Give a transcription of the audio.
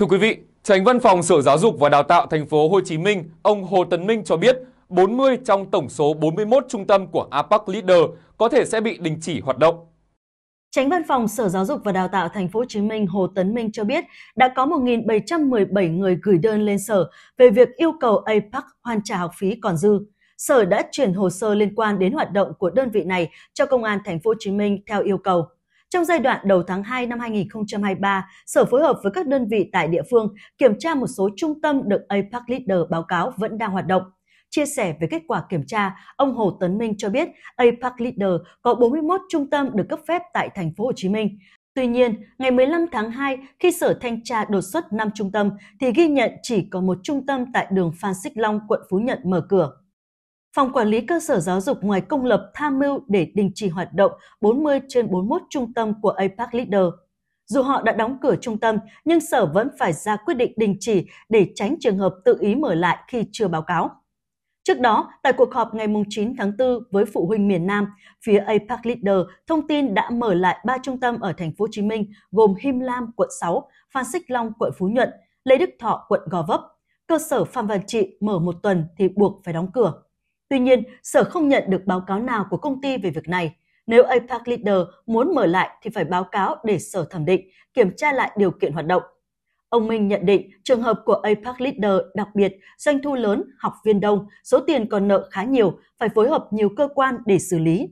Thưa quý vị, Tránh Văn phòng Sở Giáo dục và Đào tạo thành phố Hồ Chí Minh, ông Hồ Tấn Minh cho biết 40 trong tổng số 41 trung tâm của APAC Leader có thể sẽ bị đình chỉ hoạt động. Tránh Văn phòng Sở Giáo dục và Đào tạo Thành phố Hồ Chí Minh Hồ Tấn Minh cho biết đã có 1.717 người gửi đơn lên sở về việc yêu cầu APAC hoàn trả học phí còn dư. Sở đã chuyển hồ sơ liên quan đến hoạt động của đơn vị này cho Công an Thành phố Hồ Chí Minh theo yêu cầu. Trong giai đoạn đầu tháng 2 năm 2023, Sở phối hợp với các đơn vị tại địa phương kiểm tra một số trung tâm được APEC Leader báo cáo vẫn đang hoạt động. Chia sẻ về kết quả kiểm tra, ông Hồ Tấn Minh cho biết APEC Leader có 41 trung tâm được cấp phép tại thành phố Hồ Chí Minh. Tuy nhiên, ngày 15 tháng 2, khi Sở Thanh tra đột xuất 5 trung tâm, thì ghi nhận chỉ có một trung tâm tại đường Phan Xích Long, quận Phú Nhuận mở cửa. Phòng Quản lý Cơ sở Giáo dục ngoài công lập tham mưu để đình chỉ hoạt động 40 trên 41 trung tâm của APAC Leader. Dù họ đã đóng cửa trung tâm, nhưng sở vẫn phải ra quyết định đình chỉ để tránh trường hợp tự ý mở lại khi chưa báo cáo. Trước đó, tại cuộc họp ngày 9 tháng 4 với phụ huynh miền Nam, phía APAC Leader thông tin đã mở lại 3 trung tâm ở thành phố Hồ Chí Minh gồm Him Lam quận 6, Phan Xích Long quận Phú Nhuận, Lê Đức Thọ quận Gò Vấp. Cơ sở Phan Văn Trị mở một tuần thì buộc phải đóng cửa. Tuy nhiên, Sở không nhận được báo cáo nào của công ty về việc này. Nếu APEC Leader muốn mở lại thì phải báo cáo để Sở thẩm định, kiểm tra lại điều kiện hoạt động. Ông Minh nhận định trường hợp của APEC Leader đặc biệt, doanh thu lớn, học viên đông, số tiền còn nợ khá nhiều, phải phối hợp nhiều cơ quan để xử lý.